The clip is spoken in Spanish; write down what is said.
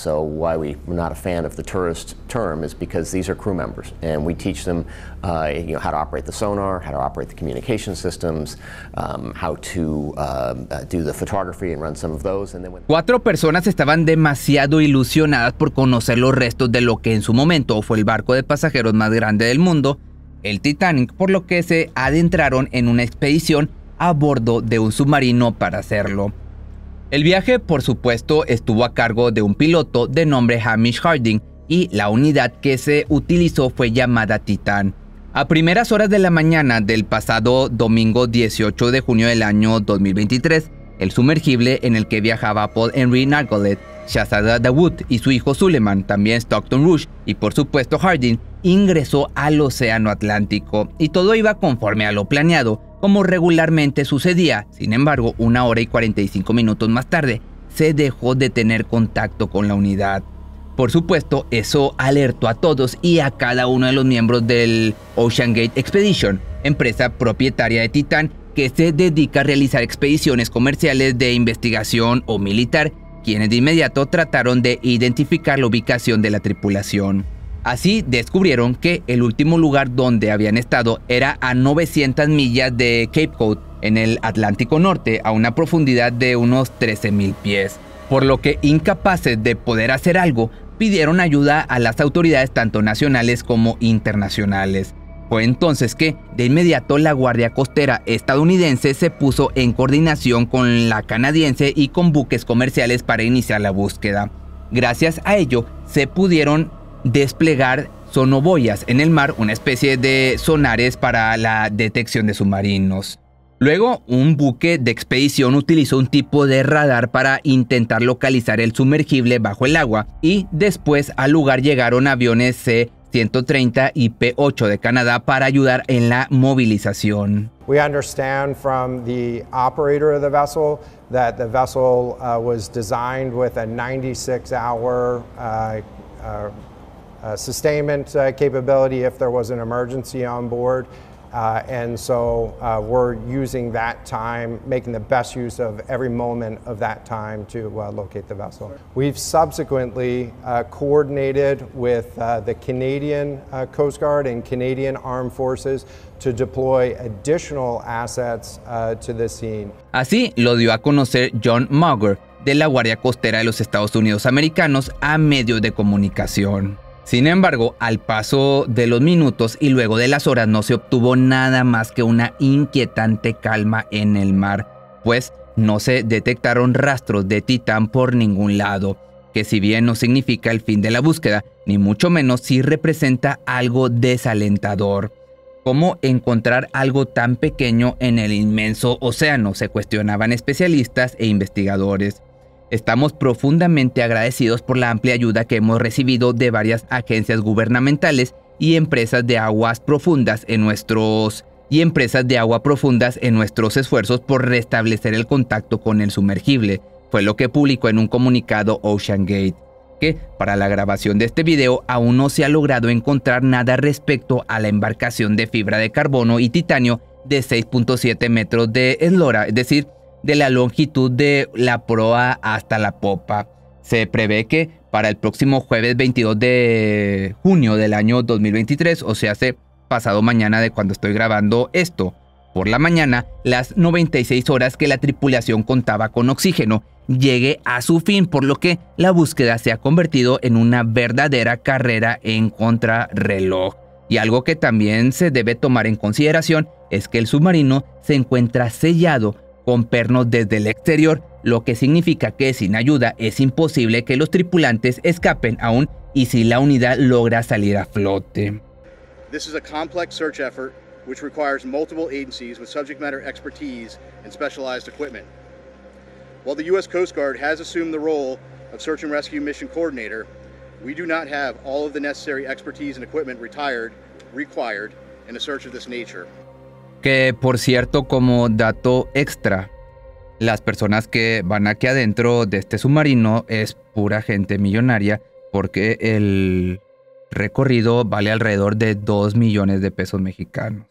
So why we're not a fan of the tourist term is because these are crew members, and we teach them, uh, you know, how to operate the sonar, how to operate the communication systems, um, how to um, uh, do the photography and run some of those. And then when Cuatro personas estaban demasiado ilusionadas por conocer los restos de lo que en su momento fue el barco de pasajeros más grande del mundo, el Titanic, por lo que se adentraron en una expedición a bordo de un submarino para hacerlo. El viaje, por supuesto, estuvo a cargo de un piloto de nombre Hamish Harding y la unidad que se utilizó fue llamada Titan. A primeras horas de la mañana del pasado domingo 18 de junio del año 2023, el sumergible en el que viajaba Paul Henry Nargolet Shahzada Dawood y su hijo Suleiman, también Stockton Rush y por supuesto Harding, ingresó al Océano Atlántico y todo iba conforme a lo planeado, como regularmente sucedía. Sin embargo, una hora y 45 minutos más tarde, se dejó de tener contacto con la unidad. Por supuesto, eso alertó a todos y a cada uno de los miembros del Ocean Gate Expedition, empresa propietaria de Titan que se dedica a realizar expediciones comerciales de investigación o militar quienes de inmediato trataron de identificar la ubicación de la tripulación. Así descubrieron que el último lugar donde habían estado era a 900 millas de Cape Cod, en el Atlántico Norte, a una profundidad de unos 13.000 pies, por lo que incapaces de poder hacer algo, pidieron ayuda a las autoridades tanto nacionales como internacionales. Fue entonces que, de inmediato, la Guardia Costera estadounidense se puso en coordinación con la canadiense y con buques comerciales para iniciar la búsqueda. Gracias a ello, se pudieron desplegar sonoboyas en el mar, una especie de sonares para la detección de submarinos. Luego, un buque de expedición utilizó un tipo de radar para intentar localizar el sumergible bajo el agua y después al lugar llegaron aviones C 130 y P8 de Canadá para ayudar en la movilización. We understand from the operator of the vessel that the vessel was designed with a 96 hour uh, uh, sustainment capability if there was an emergency on board. Uh, and so uh, we're using that time, making the best use of every moment of that time to uh, locate the vessel. We've subsequently uh, coordinated with uh, the Canadian uh, Coast Guard and Canadian Armed Forces to deploy additional assets to the scene. Así lo dio a conocer John Mauger de la Guardia Costera de los Estados Unidos Americanos a medios de comunicación. Sin embargo, al paso de los minutos y luego de las horas no se obtuvo nada más que una inquietante calma en el mar, pues no se detectaron rastros de Titán por ningún lado, que si bien no significa el fin de la búsqueda, ni mucho menos si representa algo desalentador. ¿Cómo encontrar algo tan pequeño en el inmenso océano? Se cuestionaban especialistas e investigadores. Estamos profundamente agradecidos por la amplia ayuda que hemos recibido de varias agencias gubernamentales y empresas de aguas profundas en nuestros y empresas de agua profundas en nuestros esfuerzos por restablecer el contacto con el sumergible, fue lo que publicó en un comunicado OceanGate, que para la grabación de este video aún no se ha logrado encontrar nada respecto a la embarcación de fibra de carbono y titanio de 6.7 metros de eslora, es decir, de la longitud de la proa hasta la popa. Se prevé que para el próximo jueves 22 de junio del año 2023, o sea, hace pasado mañana de cuando estoy grabando esto, por la mañana, las 96 horas que la tripulación contaba con oxígeno llegue a su fin, por lo que la búsqueda se ha convertido en una verdadera carrera en contrarreloj. Y algo que también se debe tomar en consideración es que el submarino se encuentra sellado con pernos desde el exterior, lo que significa que sin ayuda es imposible que los tripulantes escapen aún y si la unidad logra salir a flote. This is a complex search effort which requires multiple agencies with subject matter expertise and specialized equipment. While the U.S. Coast Guard has assumed the role of search and rescue mission coordinator, we do not have all of the necessary expertise and equipment retired, required in a search of this nature. Que por cierto, como dato extra, las personas que van aquí adentro de este submarino es pura gente millonaria porque el recorrido vale alrededor de 2 millones de pesos mexicanos.